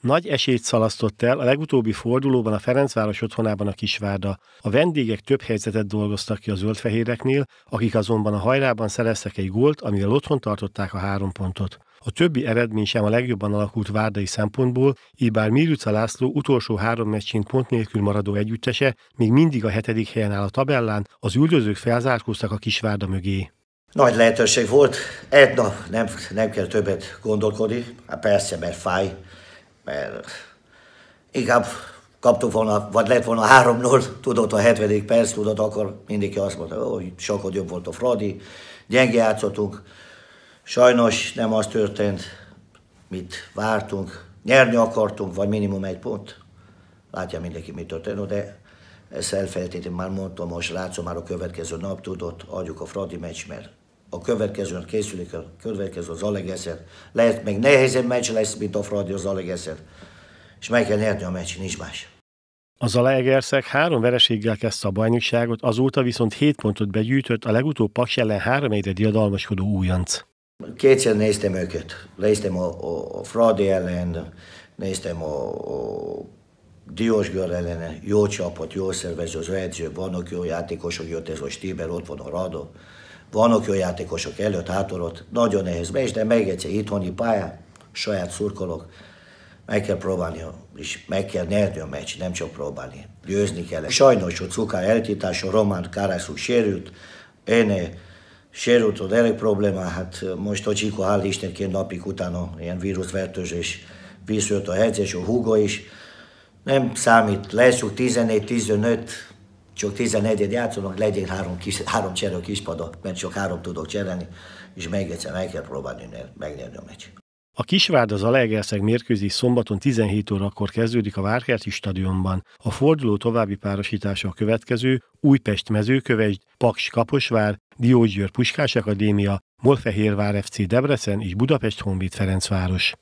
Nagy esélyt szalasztott el a legutóbbi fordulóban a Ferencváros otthonában a Kisvárda. A vendégek több helyzetet dolgoztak ki a zöldfehéreknél, akik azonban a hajrában szereztek egy gólt, amivel otthon tartották a három pontot. A többi eredmény sem a legjobban alakult várdai szempontból, így bár Mirüca László utolsó három meccsén pont nélkül maradó együttese még mindig a hetedik helyen áll a tabellán, az üldözők felzárkóztak a Kisvárda mögé. Nagy lehetőség volt, egy nap nem, nem kell többet gondolkodni, hát persze, mert fáj, mert inkább kaptuk volna, vagy lett volna 3-0, tudod, a 70. perc, tudod, akkor mindig azt mondta, hogy sokkal jobb volt a Fradi, gyenge játszottunk, sajnos nem az történt, mit vártunk, nyerni akartunk, vagy minimum egy pont. Látja mindenki, mi történt, de ezt elfelejtettem, már mondtam, most látszom már a következő nap, tudod, adjuk a Fradi meccs, mert a következőn készülik a következő az Alegeszer. Lehet még nehezebb meccs lesz, mint a Fradi az Alegeszer. És meg kell nyerni a meccs, nincs más. Az Alegerszeg három vereséggel kezdte a bajnokságot, azóta viszont 7 pontot begyűjtött a legutóbb Paks ellen három egyre diadalmaskodó újanc. Kétszer néztem őket. Néztem a, a, a Fradi ellen, néztem a, a Diósgör ellen, jó csapat, jó szervező, az edző, vannak jó játékosok, jött ez a Stíber, ott van a Rado. Vannak jó játékosok előtt, hátul ott, nagyon nehéz be, és de még egyszer itthoni pálya, saját szurkolok, meg kell próbálni, és meg kell nyerni a meccs, nem csak próbálni. Győzni kell. Sajnos a cuká eltítása, Román Karászú sérült, én sérült, ott elég probléma, hát most a Csiko hál' Isten két napig utána ilyen vírusfertőzés, és visszajött a és a húga is. Nem számít, leszünk 14-15, csak 14-et játszanak, legyen három, kis, három cserő a kispadon, mert csak három tudok cserélni, és még egyszer meg kell próbálni megnyerni a meccset. A Kisvárd az Alegerszeg mérkőzés szombaton 17 órakor kezdődik a Várkerti stadionban. A forduló további párosítása a következő Újpest mezőkövesd, Paks Kaposvár, Diógyőr Puskás Akadémia, Molfehérvár FC Debrecen és Budapest Honvéd Ferencváros.